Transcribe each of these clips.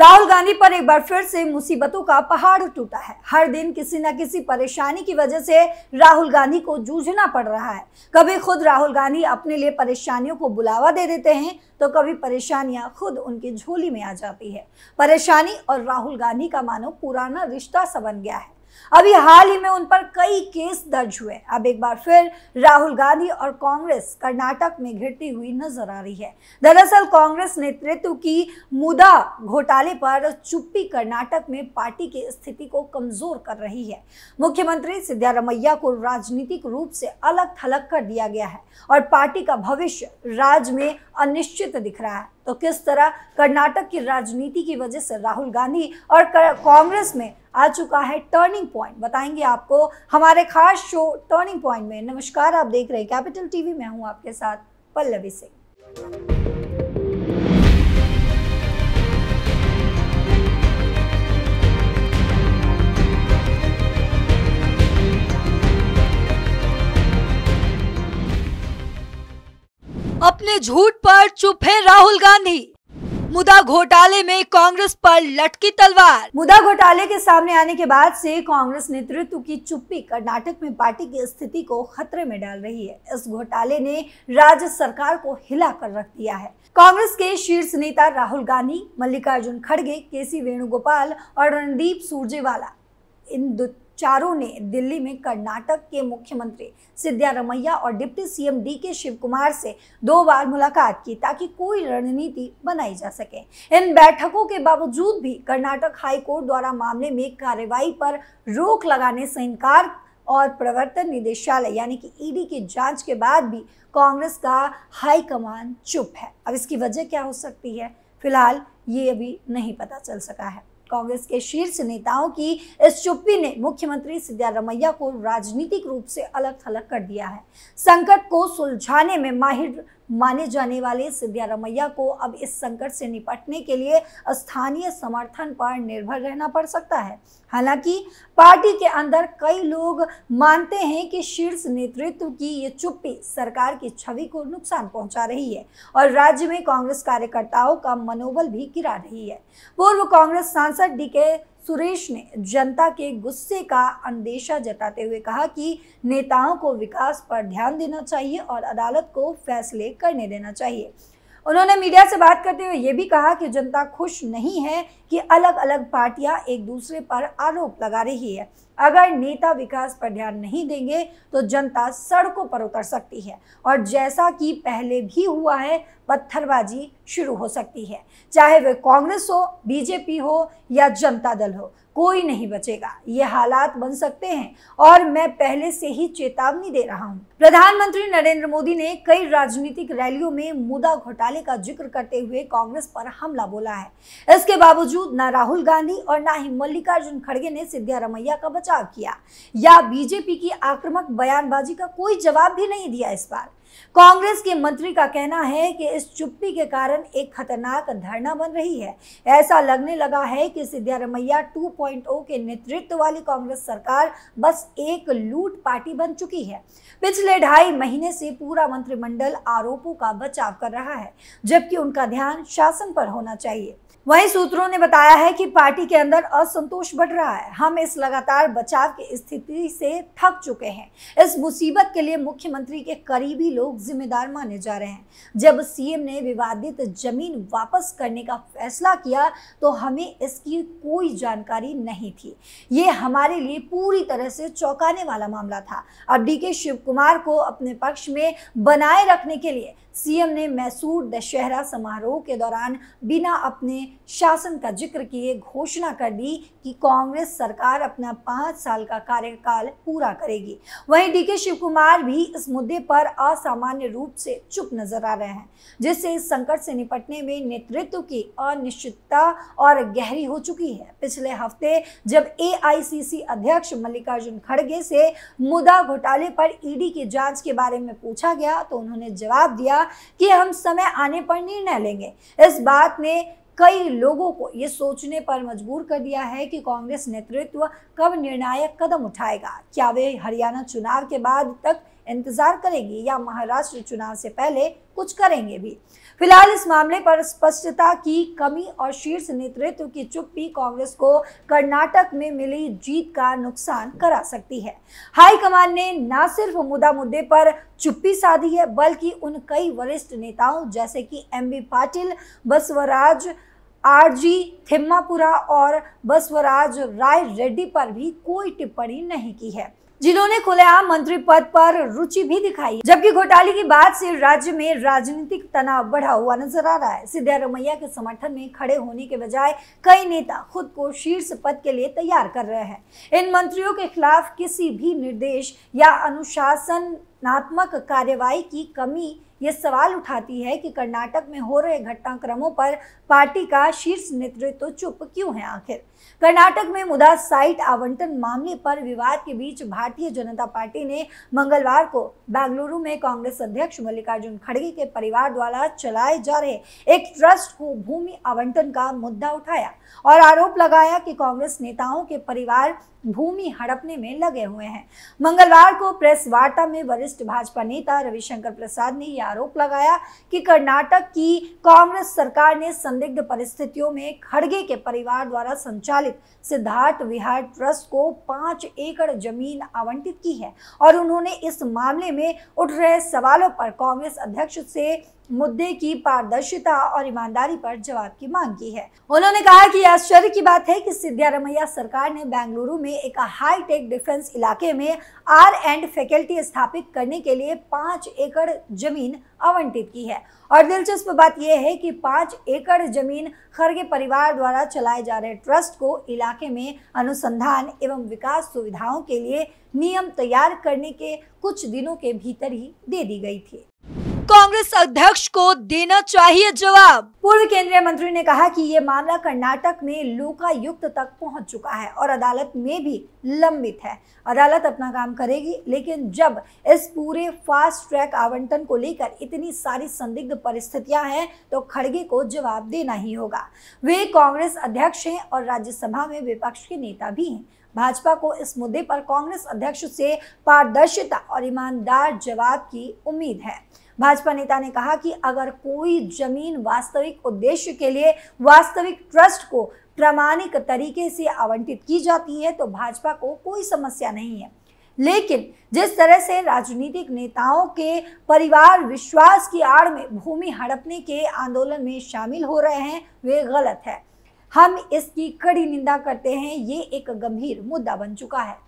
राहुल गांधी पर एक बार फिर से मुसीबतों का पहाड़ टूटा है हर दिन किसी न किसी परेशानी की वजह से राहुल गांधी को जूझना पड़ रहा है कभी खुद राहुल गांधी अपने लिए परेशानियों को बुलावा दे देते हैं तो कभी परेशानियां खुद उनकी झोली में आ जाती है परेशानी और राहुल गांधी का मानो पुराना रिश्ता सा बन गया है अभी हाल ही में उन पर कई केस दर्ज हुए अब एक बार फिर राहुल गांधी और कांग्रेस कर्नाटक में घिरती हुई नजर आ रही है दरअसल कांग्रेस नेतृत्व की मुदा घोटाले पर चुप्पी कर्नाटक में पार्टी की स्थिति को कमजोर कर रही है मुख्यमंत्री सिद्धारमैया को राजनीतिक रूप से अलग थलग कर दिया गया है और पार्टी का भविष्य राज्य में अनिश्चित दिख रहा है तो किस तरह कर्नाटक की राजनीति की वजह से राहुल गांधी और कांग्रेस में आ चुका है टर्निंग पॉइंट बताएंगे आपको हमारे खास शो टर्निंग पॉइंट में नमस्कार आप देख रहे हैं कैपिटल टीवी मैं हूं आपके साथ पल्लवी सिंह अपने झूठ पर चुप है राहुल गांधी मुदा घोटाले में कांग्रेस पर लटकी तलवार मुदा घोटाले के सामने आने के बाद से कांग्रेस नेतृत्व की चुप्पी कर्नाटक में पार्टी की स्थिति को खतरे में डाल रही है इस घोटाले ने राज्य सरकार को हिला कर रख दिया है कांग्रेस के शीर्ष नेता राहुल गांधी मल्लिकार्जुन खड़गे के सी वेणुगोपाल और रणदीप सुरजेवाला इन चारों ने दिल्ली में कर्नाटक के मुख्यमंत्री सिद्धारमैया और डिप्टी सीएम डी के शिव कुमार से दो बार मुलाकात की ताकि कोई रणनीति बनाई जा सके इन बैठकों के बावजूद भी कर्नाटक हाईकोर्ट द्वारा मामले में कार्रवाई पर रोक लगाने से इनकार और प्रवर्तन निदेशालय यानी कि ईडी की जांच के बाद भी कांग्रेस का हाईकमान चुप है अब इसकी वजह क्या हो सकती है फिलहाल ये अभी नहीं पता चल सका है कांग्रेस के शीर्ष नेताओं की इस चुप्पी ने मुख्यमंत्री सिद्धारमैया को राजनीतिक रूप से अलग थलग कर दिया है संकट को सुलझाने में माहिर माने जाने वाले सिद्धारमैया को अब इस संकट से निपटने के लिए स्थानीय समर्थन पर निर्भर रहना पड़ सकता है हालांकि पार्टी के अंदर कई लोग मानते हैं कि शीर्ष नेतृत्व की ये चुप्पी सरकार की छवि को नुकसान पहुंचा रही है और राज्य में कांग्रेस कार्यकर्ताओं का मनोबल भी गिरा रही है पूर्व कांग्रेस सांसद डी के सुरेश ने जनता के गुस्से का अंदेशा जताते हुए कहा कि नेताओं को विकास पर ध्यान देना चाहिए और अदालत को फैसले करने देना चाहिए उन्होंने मीडिया से बात करते हुए ये भी कहा कि जनता खुश नहीं है कि अलग अलग पार्टियां एक दूसरे पर आरोप लगा रही है अगर नेता विकास पर ध्यान नहीं देंगे तो जनता सड़कों पर उतर सकती है और जैसा कि पहले भी हुआ है पत्थरबाजी शुरू हो सकती है चाहे वे कांग्रेस हो बीजेपी हो या जनता दल हो कोई नहीं बचेगा ये हालात बन सकते हैं और मैं पहले से ही चेतावनी दे रहा हूँ प्रधानमंत्री नरेंद्र मोदी ने कई राजनीतिक रैलियों में मुदा घोटाले का जिक्र करते हुए कांग्रेस पर हमला बोला है इसके बावजूद ना राहुल गांधी और न ही मल्लिकार्जुन खड़गे ने सिद्धारमैया का बचा बचाव किया या बीजेपी की आक्रामक बयानबाजी का कोई जवाब भी नहीं दिया इस बार कांग्रेस के मंत्री का कहना है कि इस चुप्पी के कारण एक खतरनाक धरना बन रही है ऐसा लगने लगा है कि सिद्धारमैया 2.0 के नेतृत्व वाली कांग्रेस सरकार बस एक लूट पार्टी बन चुकी है पिछले ढाई महीने से पूरा मंत्रिमंडल आरोपों का बचाव कर रहा है जबकि उनका ध्यान शासन पर होना चाहिए वहीं सूत्रों ने बताया है कि पार्टी के अंदर असंतोष बढ़ रहा है हम इस लगातार बचाव की स्थिति से थक चुके हैं इस मुसीबत के लिए मुख्यमंत्री के करीबी लोग जिम्मेदार माने जा रहे हैं जब सीएम ने विवादित जमीन वापस करने का फैसला किया तो हमें इसकी कोई जानकारी नहीं थी ये हमारे लिए पूरी तरह से चौंकाने वाला मामला था अब डी के शिव कुमार को अपने पक्ष में बनाए रखने के लिए सीएम ने मैसूर दशहरा समारोह के दौरान बिना अपने शासन का जिक्र किए घोषणा कर दी कि कांग्रेस सरकार अपना पांच साल का कार्यकाल पूरा करेगी वहीं डीके शिवकुमार भी इस मुद्दे पर असामान्य रूप से चुप नजर आ रहे हैं जिससे इस संकट से निपटने में नेतृत्व की अनिश्चितता और गहरी हो चुकी है पिछले हफ्ते जब ए अध्यक्ष मल्लिकार्जुन खड़गे से मुद्दा घोटाले पर ईडी की जांच के बारे में पूछा गया तो उन्होंने जवाब दिया होगा कि हम समय आने पर निर्णय लेंगे इस बात ने कई लोगों को ये सोचने पर मजबूर कर दिया है कि कांग्रेस नेतृत्व कब निर्णायक कदम उठाएगा क्या वे हरियाणा चुनाव के बाद तक इंतजार करेंगे या महाराष्ट्र चुनाव से पहले कुछ करेंगे भी फिलहाल इस मामले पर स्पष्टता की कमी और शीर्ष नेतृत्व की चुप्पी कांग्रेस को कर्नाटक में मिली जीत का नुकसान करा सकती है हाईकमान ने न सिर्फ मुद्दा मुद्दे पर चुप्पी साधी है बल्कि उन कई वरिष्ठ नेताओं जैसे कि M B Patil Basavaraj R G Thimmapura और बसवराज राय रेड्डी पर भी कोई टिप्पणी नहीं की है जिन्होंने खुलेआम मंत्री पद पर रुचि भी दिखाई जबकि घोटाले की बात से राज्य में राजनीतिक तनाव बढ़ा हुआ नजर आ रहा है सिद्धारमैया के समर्थन में खड़े होने के बजाय कई नेता खुद को शीर्ष पद के लिए तैयार कर रहे हैं इन मंत्रियों के खिलाफ किसी भी निर्देश या अनुशासन रचनात्मक कार्यवाही की कमी ये सवाल उठाती है कि कर्नाटक में हो रहे घटनाक्रमों पर पार्टी का शीर्ष नेतृत्व तो चुप क्यों है आखिर कर्नाटक में मुदा साइट आवंटन मामले पर विवाद के बीच भारतीय जनता पार्टी ने मंगलवार को बेंगलुरु में कांग्रेस अध्यक्ष मल्लिकार्जुन खड़गे के परिवार द्वारा चलाए जा रहे एक ट्रस्ट को भूमि आवंटन का मुद्दा उठाया और आरोप लगाया कि कांग्रेस नेताओं के परिवार भूमि हड़पने में लगे हुए हैं मंगलवार को प्रेस वार्ता में वरिष्ठ भाजपा नेता रविशंकर प्रसाद ने यह आरोप लगाया कि कर्नाटक की कांग्रेस सरकार ने संदिग्ध परिस्थितियों में खड़गे के परिवार द्वारा संचालित सिद्धार्थ विहार ट्रस्ट को पांच एकड़ जमीन आवंटित की है और उन्होंने इस मामले में उठ रहे सवालों पर कांग्रेस अध्यक्ष से मुद्दे की पारदर्शिता और ईमानदारी पर जवाब की मांग की है उन्होंने कहा कि आश्चर्य की बात है कि सिद्धारमैया सरकार ने बेंगलुरु में एक हाईटेक डिफेंस इलाके में आर एंड फैकल्टी स्थापित करने के लिए पाँच एकड़ जमीन आवंटित की है और दिलचस्प बात यह है कि पाँच एकड़ जमीन खरगे परिवार द्वारा चलाए जा रहे ट्रस्ट को इलाके में अनुसंधान एवं विकास सुविधाओं के लिए नियम तैयार करने के कुछ दिनों के भीतर ही दे दी गई थी कांग्रेस अध्यक्ष को देना चाहिए जवाब पूर्व केंद्रीय मंत्री ने कहा कि ये मामला कर्नाटक में लोकायुक्त तक पहुंच चुका है और अदालत में भी लंबित है अदालत अपना काम करेगी लेकिन जब इस पूरे फास्ट ट्रैक आवंटन को लेकर इतनी सारी संदिग्ध परिस्थितियां हैं तो खड़गे को जवाब देना ही होगा वे कांग्रेस अध्यक्ष हैं और राज्यसभा में विपक्ष के नेता भी हैं भाजपा को इस मुद्दे पर कांग्रेस अध्यक्ष से पारदर्शिता और ईमानदार जवाब की उम्मीद है भाजपा नेता ने कहा कि अगर कोई जमीन वास्तविक उद्देश्य के लिए वास्तविक ट्रस्ट को प्रमाणिक तरीके से आवंटित की जाती है तो भाजपा को कोई समस्या नहीं है लेकिन जिस तरह से राजनीतिक नेताओं के परिवार विश्वास की आड़ में भूमि हड़पने के आंदोलन में शामिल हो रहे हैं वे गलत है हम इसकी कड़ी निंदा करते हैं ये एक गंभीर मुद्दा बन चुका है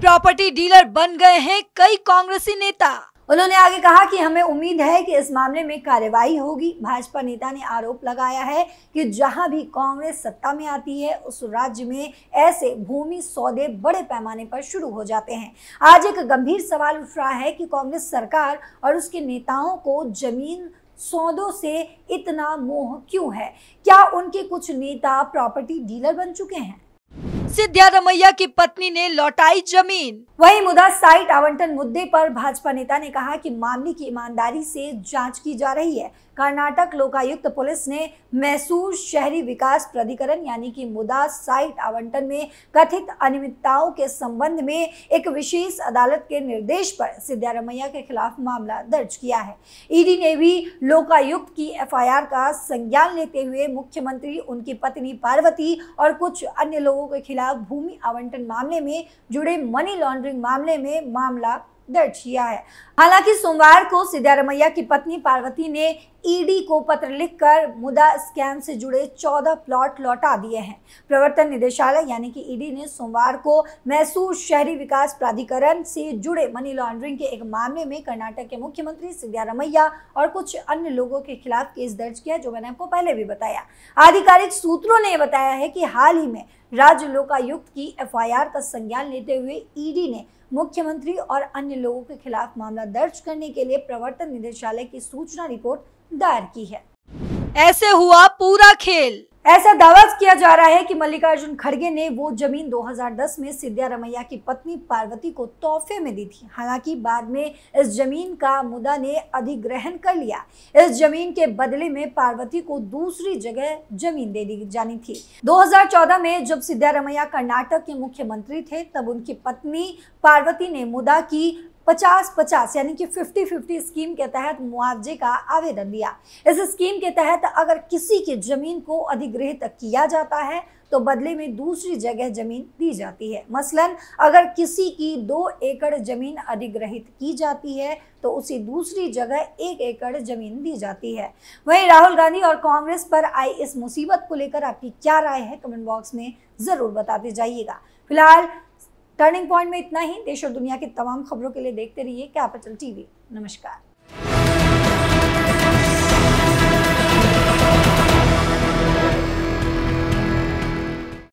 प्रॉपर्टी डीलर बन गए हैं कई कांग्रेसी नेता उन्होंने आगे कहा कि हमें उम्मीद है कि इस मामले में कार्यवाही होगी भाजपा नेता ने आरोप लगाया है कि जहां भी कांग्रेस सत्ता में आती है उस राज्य में ऐसे भूमि सौदे बड़े पैमाने पर शुरू हो जाते हैं आज एक गंभीर सवाल उठ रहा है कि कांग्रेस सरकार और उसके नेताओं को जमीन सौदों से इतना मोह क्यों है क्या उनके कुछ नेता प्रॉपर्टी डीलर बन चुके हैं सिद्धिया की पत्नी ने लौटाई जमीन वहीं मुदा साइट आवंटन मुद्दे पर भाजपा नेता ने कहा कि मामले की ईमानदारी से जांच की जा रही है कर्नाटक लोकायुक्त पुलिस ने मैसूर शहरी विकास प्राधिकरण यानी कि मुदा साइट आवंटन में कथित अनियमितताओं के संबंध में एक विशेष अदालत के निर्देश पर सिद्धारमैया के खिलाफ मामला दर्ज किया है ईडी ने भी लोकायुक्त की एफआईआर का संज्ञान लेते हुए मुख्यमंत्री उनकी पत्नी पार्वती और कुछ अन्य लोगों के खिलाफ भूमि आवंटन मामले में जुड़े मनी लॉन्ड्रिंग मामले में मामला दर्ज किया है हालांकि सोमवार को सिद्धारमैया की पत्नी पार्वती ने ईडी e को पत्र लिखकर मुदा स्कैम से जुड़े 14 प्लॉट लौटा दिए हैं प्रवर्तन निदेशालय यानी कि ईडी e ने सोमवार को मैसूर शहरी विकास प्राधिकरण से जुड़े मनी लॉन्ड्रिंग के एक मामले में कर्नाटक के मुख्यमंत्री सिद्धारमैया और कुछ अन्य लोगों के खिलाफ केस दर्ज किया जो मैंने आपको पहले भी बताया आधिकारिक सूत्रों ने यह बताया है कि हाल ही में राज्य लोकायुक्त की एफ का संज्ञान लेते हुए ईडी e ने मुख्यमंत्री और अन्य लोगों के खिलाफ मामला दर्ज करने के लिए प्रवर्तन निदेशालय की सूचना रिपोर्ट दायर की है ऐसे हुआ पूरा खेल ऐसा दावा किया जा रहा है कि मल्लिकार्जुन खड़गे ने वो जमीन 2010 में सिद्धारमैया की पत्नी पार्वती को तोहफे में दी थी हालांकि बाद में इस जमीन का मुदा ने अधिग्रहण कर लिया इस जमीन के बदले में पार्वती को दूसरी जगह जमीन दे दी जानी थी 2014 में जब सिद्धारमैया कर्नाटक के मुख्यमंत्री थे तब उनकी पत्नी पार्वती ने मुदा की पचास पचास यानी कि फिफ्टी फिफ्टी स्कीम के तहत मुआवजे का आवेदन दिया इस स्कीम के तहत अगर किसी की जमीन को अधिग्रहित किया जाता है तो बदले में दूसरी जगह जमीन दी जाती है मसलन अगर किसी की दो एकड़ जमीन अधिग्रहित की जाती है तो उसी दूसरी जगह एक एकड़ जमीन दी जाती है वहीं राहुल गांधी और कांग्रेस पर आई इस मुसीबत को लेकर आपकी क्या राय है कमेंट बॉक्स में ज़रूर बताते जाइएगा फिलहाल टर्निंग पॉइंट में इतना ही देश और दुनिया की तमाम खबरों के लिए देखते रहिए कैपिटल टीवी नमस्कार